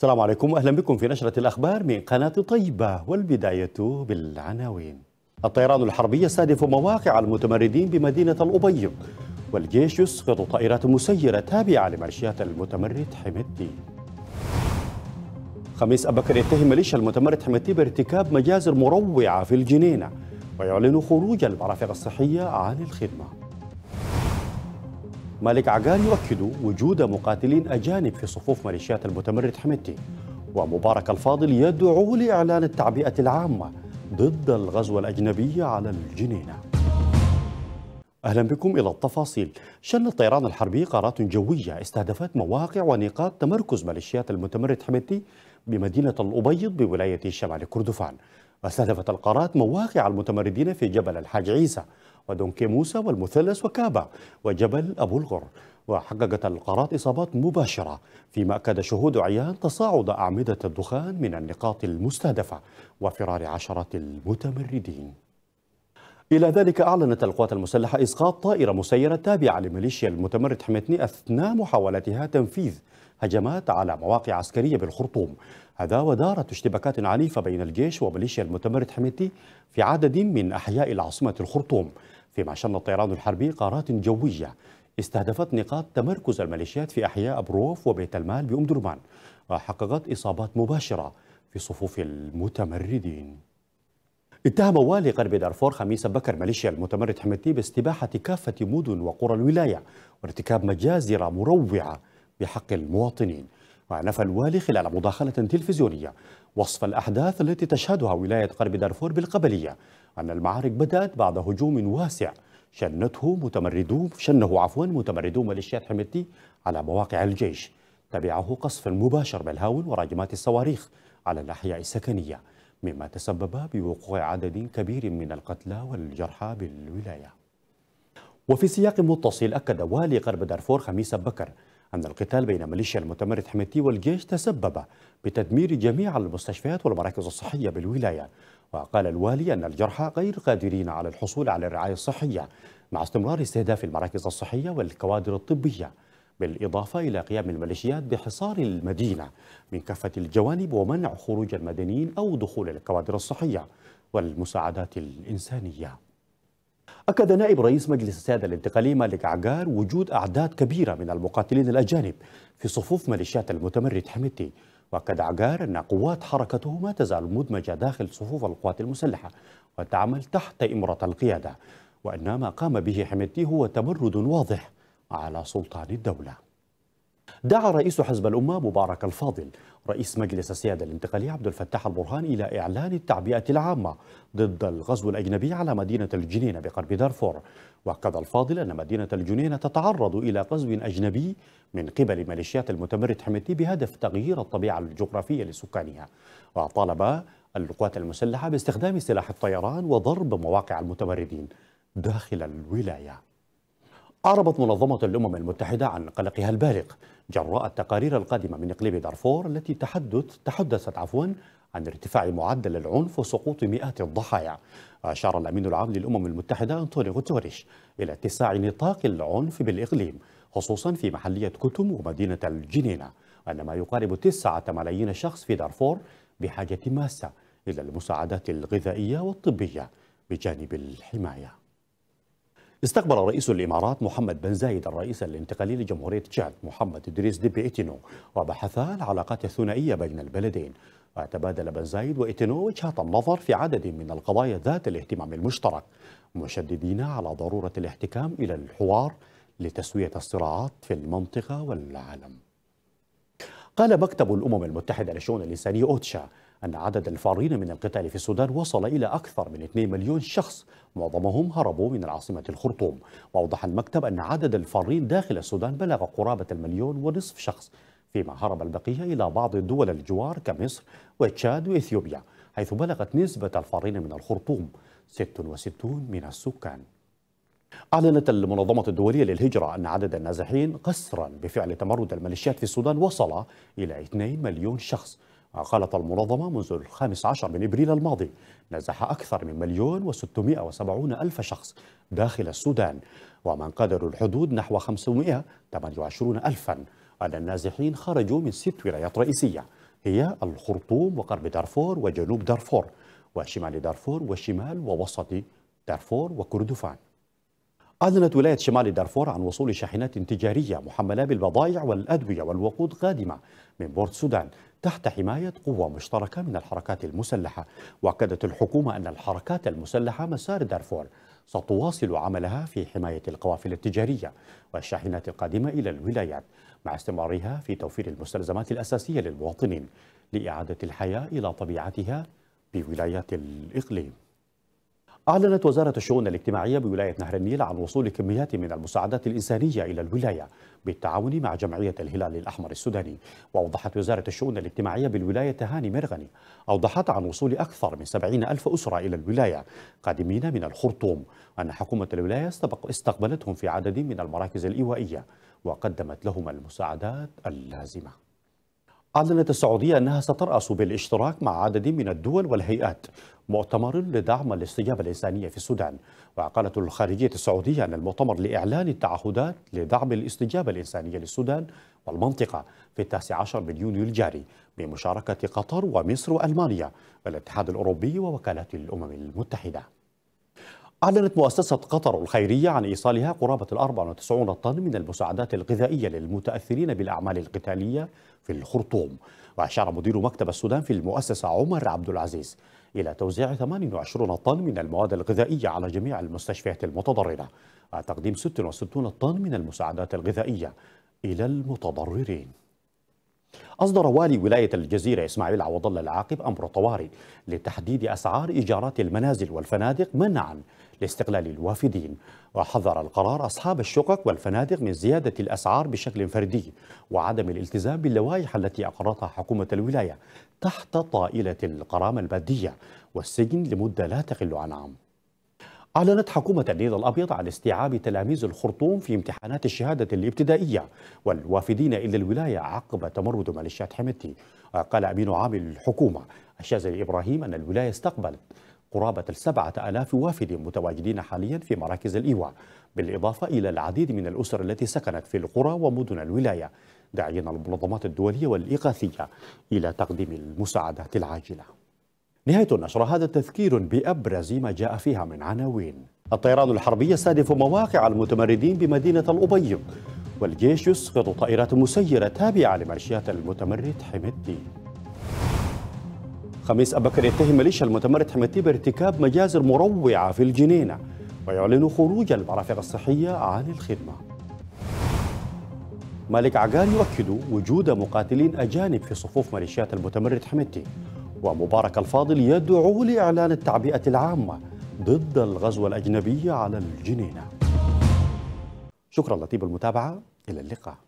السلام عليكم أهلا بكم في نشرة الأخبار من قناة طيبة والبداية بالعناوين الطيران الحربي يستهدف مواقع المتمردين بمدينة الأبيض والجيش يسقط طائرات مسيرة تابعة لميليشيات المتمرد حمدتي خميس أبكر يتهم ميليشيا المتمرد حمدتي بارتكاب مجازر مروعة في الجنينة ويعلن خروج المرافق الصحية عن الخدمة مالك عقال يؤكد وجود مقاتلين أجانب في صفوف ميليشيات المتمرد حميدتي ومبارك الفاضل يدعو لإعلان التعبئة العامة ضد الغزو الأجنبي على الجنينة أهلا بكم إلى التفاصيل شن الطيران الحربي قارات جوية استهدفت مواقع ونقاط تمركز ميليشيات المتمرد حميدتي بمدينة الأبيض بولاية شمال كردفان واستهدفت القارات مواقع المتمردين في جبل الحاج عيسى ودونكي موسى والمثلث وكابا وجبل أبو الغر وحققت القارات إصابات مباشرة فيما أكد شهود عيان تصاعد أعمدة الدخان من النقاط المستهدفة وفرار عشرات المتمردين إلى ذلك أعلنت القوات المسلحة إسقاط طائرة مسيرة تابعة لميليشيا المتمرد حميتني أثناء محاولتها تنفيذ هجمات على مواقع عسكرية بالخرطوم هذا ودارت اشتباكات عنيفة بين الجيش وميليشيا المتمرد حميتي في عدد من أحياء العاصمة الخرطوم فيما شن الطيران الحربي قارات جوية استهدفت نقاط تمركز الميليشيات في أحياء بروف وبيت المال بأم درمان وحققت إصابات مباشرة في صفوف المتمردين اتهم والي غرب دارفور خميس بكر ميليشيا المتمرد حميتي باستباحة كافة مدن وقرى الولاية وارتكاب مجازر مروعة بحق المواطنين ونفى الوالي خلال مداخلة تلفزيونية وصف الأحداث التي تشهدها ولاية قرب دارفور بالقبلية أن المعارك بدأت بعد هجوم واسع شنته متمردو شنه عفوا متمردو ميليشيات حميتي على مواقع الجيش تبعه قصف مباشر بالهاون وراجمات الصواريخ على الأحياء السكنية مما تسبب بوقوع عدد كبير من القتلى والجرحى بالولاية وفي سياق متصل أكد والي غرب دارفور خميس بكر أن القتال بين ميليشيا المتمرد حميتي والجيش تسبب بتدمير جميع المستشفيات والمراكز الصحية بالولاية وقال الوالي أن الجرحى غير قادرين على الحصول على الرعاية الصحية مع استمرار استهداف المراكز الصحية والكوادر الطبية بالإضافة إلى قيام الميليشيات بحصار المدينة من كافة الجوانب ومنع خروج المدنيين أو دخول الكوادر الصحية والمساعدات الإنسانية أكد نائب رئيس مجلس السيادة الانتقالي مالك عقار وجود أعداد كبيرة من المقاتلين الأجانب في صفوف ميليشيات المتمرد حميتي وأكد عقار أن قوات حركته ما تزال مدمجة داخل صفوف القوات المسلحة وتعمل تحت إمرة القيادة وأن ما قام به حميتي هو تمرد واضح على سلطان الدولة دعا رئيس حزب الأمة مبارك الفاضل رئيس مجلس السيادة الانتقالي عبد الفتاح البرهان إلى إعلان التعبئة العامة ضد الغزو الأجنبي على مدينة الجنينة بقرب دارفور وأكد الفاضل أن مدينة الجنينة تتعرض إلى غزو أجنبي من قبل ميليشيات المتمرد حميتي بهدف تغيير الطبيعة الجغرافية لسكانها وطالب القوات المسلحة باستخدام سلاح الطيران وضرب مواقع المتمردين داخل الولايه أعربت منظمة الأمم المتحدة عن قلقها البالغ جراء التقارير القادمة من إقليم دارفور التي تحدث تحدثت عفوا عن ارتفاع معدل العنف وسقوط مئات الضحايا أشار الأمين العام للأمم المتحدة أنطوني غوتوريش إلى اتساع نطاق العنف بالإقليم خصوصا في محلية كتم ومدينة الجنينة أن ما يقارب تسعة ملايين شخص في دارفور بحاجة ماسة إلى المساعدات الغذائية والطبية بجانب الحماية استقبل رئيس الإمارات محمد بن زايد الرئيس الانتقالي لجمهورية تشاد محمد إدريس ديبي إتينو وبحثا العلاقات الثنائية بين البلدين وتبادل بن زايد وإتينو وجهات النظر في عدد من القضايا ذات الاهتمام المشترك مشددين على ضرورة الاحتكام إلى الحوار لتسوية الصراعات في المنطقة والعالم قال مكتب الأمم المتحدة للشؤون الإنسانية أوتشا أن عدد الفارين من القتال في السودان وصل إلى أكثر من 2 مليون شخص معظمهم هربوا من العاصمة الخرطوم وأوضح المكتب أن عدد الفارين داخل السودان بلغ قرابة المليون ونصف شخص فيما هرب البقية إلى بعض الدول الجوار كمصر وتشاد وإثيوبيا حيث بلغت نسبة الفارين من الخرطوم 66 من السكان أعلنت المنظمة الدولية للهجرة أن عدد النازحين قسرا بفعل تمرد الميليشيات في السودان وصل إلى 2 مليون شخص قالت المنظمة منذ الخامس عشر من إبريل الماضي نزح أكثر من مليون وستمائة وسبعون ألف شخص داخل السودان ومن قدروا الحدود نحو وعشرون ألفا أن النازحين خرجوا من ست ولايات رئيسية هي الخرطوم وغرب دارفور وجنوب دارفور وشمال دارفور وشمال ووسط دارفور وكردفان أعلنت ولاية شمال دارفور عن وصول شاحنات تجارية محملة بالبضائع والأدوية والوقود قادمة من بورت سودان تحت حماية قوة مشتركة من الحركات المسلحة وأكدت الحكومة أن الحركات المسلحة مسار دارفور ستواصل عملها في حماية القوافل التجارية والشاحنات القادمة إلى الولايات مع استمرارها في توفير المستلزمات الأساسية للمواطنين لإعادة الحياة إلى طبيعتها بولايات الإقليم أعلنت وزارة الشؤون الاجتماعية بولاية نهر النيل عن وصول كميات من المساعدات الإنسانية إلى الولاية بالتعاون مع جمعية الهلال الأحمر السوداني وأوضحت وزارة الشؤون الاجتماعية بالولاية تهاني مرغني أوضحت عن وصول أكثر من 70 ألف أسرة إلى الولاية قادمين من الخرطوم أن حكومة الولاية استقبلتهم في عدد من المراكز الإيوائية وقدمت لهم المساعدات اللازمه أعلنت السعودية أنها سترأس بالاشتراك مع عدد من الدول والهيئات مؤتمر لدعم الاستجابة الإنسانية في السودان وقالت الخارجية السعودية أن المؤتمر لإعلان التعهدات لدعم الاستجابة الإنسانية للسودان والمنطقة في التاسع عشر من يونيو الجاري بمشاركة قطر ومصر وألمانيا والاتحاد الأوروبي ووكالات الأمم المتحدة أعلنت مؤسسة قطر الخيرية عن إيصالها قرابة ال 94 طن من المساعدات الغذائية للمتأثرين بالأعمال القتالية في الخرطوم وأشار مدير مكتب السودان في المؤسسة عمر عبد العزيز إلى توزيع 28 طن من المواد الغذائية على جميع المستشفيات المتضررة وتقديم 66 طن من المساعدات الغذائية إلى المتضررين أصدر والي ولاية الجزيرة إسماعيل عوض الله العاقب أمر طوارئ لتحديد أسعار إيجارات المنازل والفنادق منعا لاستقلال الوافدين وحذر القرار أصحاب الشقق والفنادق من زيادة الأسعار بشكل فردي وعدم الالتزام باللوائح التي أقرتها حكومة الولاية تحت طائلة القرامة المادية والسجن لمدة لا تقل عن عام أعلنت حكومة النيل الأبيض عن استيعاب تلاميذ الخرطوم في امتحانات الشهادة الابتدائية والوافدين إلى الولاية عقب تمرد ميليشيات حمتي قال أمين عام الحكومة الشاذلي إبراهيم أن الولاية استقبلت قرابة السبعة آلاف وافد متواجدين حاليا في مراكز الإيواء بالإضافة إلى العديد من الأسر التي سكنت في القرى ومدن الولاية داعيا المنظمات الدولية والإغاثية إلى تقديم المساعدات العاجلة نهاية النشرة هذا تذكير بأبرز ما جاء فيها من عناوين الطيران الحربي يستهدف مواقع المتمردين بمدينة الأبيض والجيش يسقط طائرات مسيرة تابعة لميليشيات المتمرد حمدي خميس أبكر يتهم ميليشيا المتمرد حمدي بارتكاب مجازر مروعة في الجنينة ويعلن خروج المرافق الصحية عن الخدمة مالك عقال يؤكد وجود مقاتلين أجانب في صفوف ميليشيات المتمرد حمدي ومبارك الفاضل يدعو لإعلان التعبئة العامة ضد الغزو الأجنبي على الجنينة شكرا لطيب المتابعة إلى اللقاء